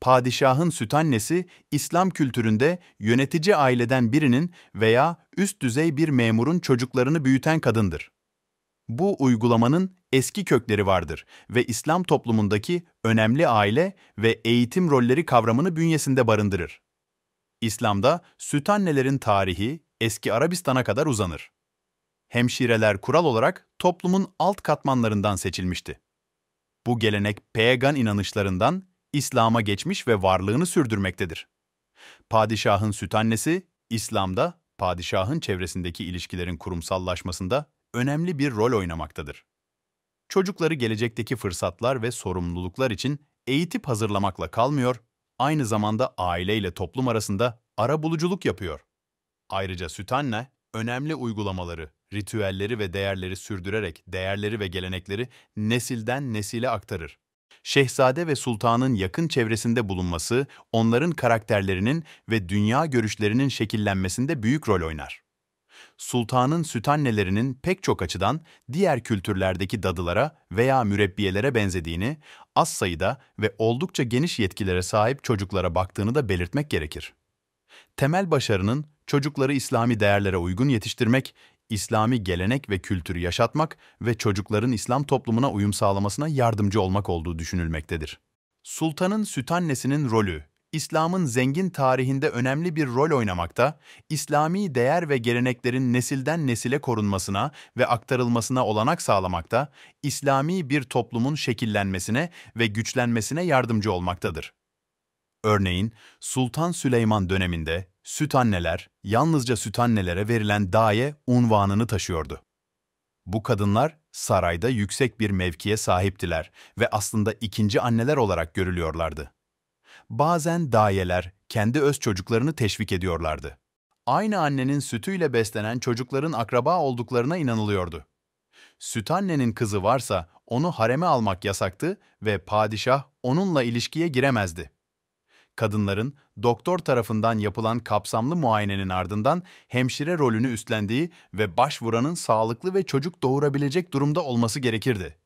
Padişahın süt annesi İslam kültüründe yönetici aileden birinin veya üst düzey bir memurun çocuklarını büyüten kadındır. Bu uygulamanın eski kökleri vardır ve İslam toplumundaki önemli aile ve eğitim rolleri kavramını bünyesinde barındırır. İslam'da süt annelerin tarihi eski Arabistan'a kadar uzanır. Hemşireler kural olarak toplumun alt katmanlarından seçilmişti. Bu gelenek pagan inanışlarından İslam'a geçmiş ve varlığını sürdürmektedir. Padişahın süt annesi, İslam'da padişahın çevresindeki ilişkilerin kurumsallaşmasında önemli bir rol oynamaktadır. Çocukları gelecekteki fırsatlar ve sorumluluklar için eğitip hazırlamakla kalmıyor, aynı zamanda aile ile toplum arasında ara buluculuk yapıyor. Ayrıca süt anne, önemli uygulamaları, ritüelleri ve değerleri sürdürerek değerleri ve gelenekleri nesilden nesile aktarır. Şehzade ve sultanın yakın çevresinde bulunması, onların karakterlerinin ve dünya görüşlerinin şekillenmesinde büyük rol oynar. Sultanın sütannelerinin pek çok açıdan diğer kültürlerdeki dadılara veya mürebbiyelere benzediğini, az sayıda ve oldukça geniş yetkilere sahip çocuklara baktığını da belirtmek gerekir. Temel başarının çocukları İslami değerlere uygun yetiştirmek, İslami gelenek ve kültürü yaşatmak ve çocukların İslam toplumuna uyum sağlamasına yardımcı olmak olduğu düşünülmektedir. Sultanın sütannesinin rolü, İslam'ın zengin tarihinde önemli bir rol oynamakta, İslami değer ve geleneklerin nesilden nesile korunmasına ve aktarılmasına olanak sağlamakta, İslami bir toplumun şekillenmesine ve güçlenmesine yardımcı olmaktadır. Örneğin Sultan Süleyman döneminde sütanneler yalnızca sütannelere verilen daye unvanını taşıyordu. Bu kadınlar sarayda yüksek bir mevkiye sahiptiler ve aslında ikinci anneler olarak görülüyorlardı. Bazen dayeler kendi öz çocuklarını teşvik ediyorlardı. Aynı annenin sütüyle beslenen çocukların akraba olduklarına inanılıyordu. Sütannenin kızı varsa onu hareme almak yasaktı ve padişah onunla ilişkiye giremezdi kadınların doktor tarafından yapılan kapsamlı muayenenin ardından hemşire rolünü üstlendiği ve başvuranın sağlıklı ve çocuk doğurabilecek durumda olması gerekirdi.